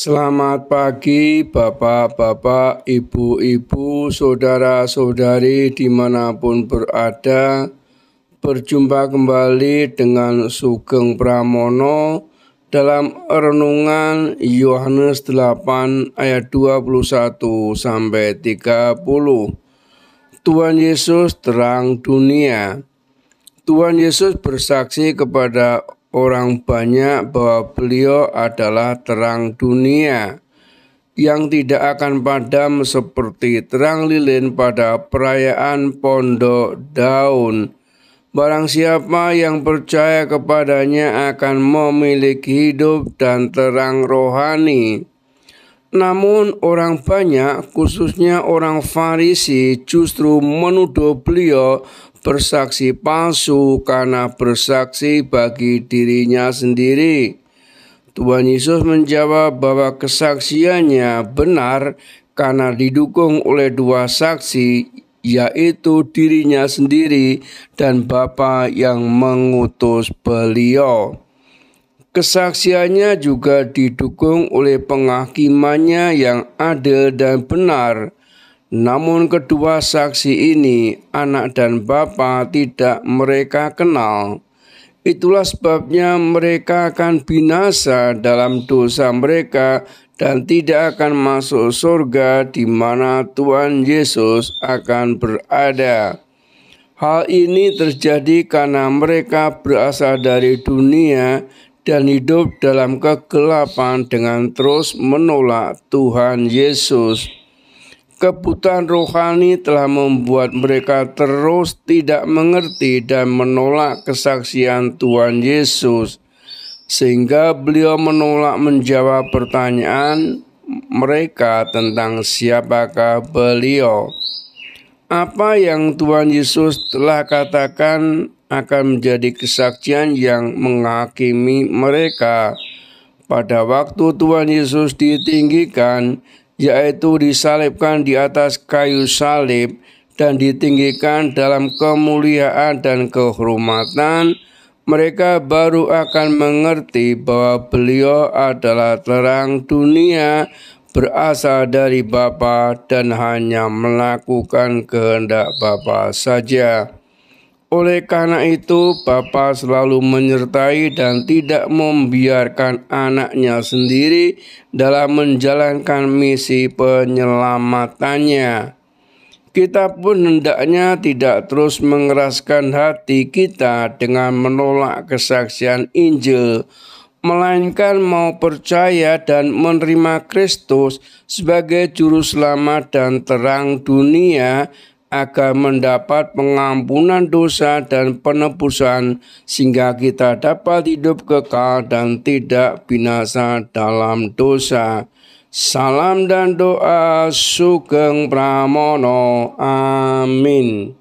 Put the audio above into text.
Selamat pagi Bapak-Bapak, Ibu-Ibu, Saudara-saudari dimanapun berada Berjumpa kembali dengan Sugeng Pramono dalam renungan Yohanes 8 ayat 21 sampai 30. Tuhan Yesus terang dunia. Tuhan Yesus bersaksi kepada orang banyak bahwa beliau adalah terang dunia yang tidak akan padam seperti terang lilin pada perayaan pondok daun. Barang siapa yang percaya kepadanya akan memiliki hidup dan terang rohani. Namun orang banyak, khususnya orang Farisi, justru menuduh beliau bersaksi palsu karena bersaksi bagi dirinya sendiri. Tuhan Yesus menjawab bahwa kesaksiannya benar karena didukung oleh dua saksi, yaitu dirinya sendiri dan Bapa yang mengutus beliau. Kesaksiannya juga didukung oleh penghakimannya yang adil dan benar namun kedua saksi ini, anak dan bapa tidak mereka kenal. Itulah sebabnya mereka akan binasa dalam dosa mereka dan tidak akan masuk surga di mana Tuhan Yesus akan berada. Hal ini terjadi karena mereka berasal dari dunia dan hidup dalam kegelapan dengan terus menolak Tuhan Yesus. Kebutuhan rohani telah membuat mereka terus tidak mengerti dan menolak kesaksian Tuhan Yesus, sehingga beliau menolak menjawab pertanyaan mereka tentang siapakah beliau. Apa yang Tuhan Yesus telah katakan akan menjadi kesaksian yang menghakimi mereka. Pada waktu Tuhan Yesus ditinggikan, yaitu disalibkan di atas kayu salib dan ditinggikan dalam kemuliaan dan kehormatan, mereka baru akan mengerti bahwa beliau adalah terang dunia berasal dari Bapa dan hanya melakukan kehendak Bapa saja. Oleh karena itu, Bapa selalu menyertai dan tidak membiarkan anaknya sendiri dalam menjalankan misi penyelamatannya. Kita pun hendaknya tidak terus mengeraskan hati kita dengan menolak kesaksian Injil, melainkan mau percaya dan menerima Kristus sebagai Juru Selamat dan Terang Dunia agar mendapat pengampunan dosa dan penebusan sehingga kita dapat hidup kekal dan tidak binasa dalam dosa. Salam dan doa Sugeng Pramono. Amin.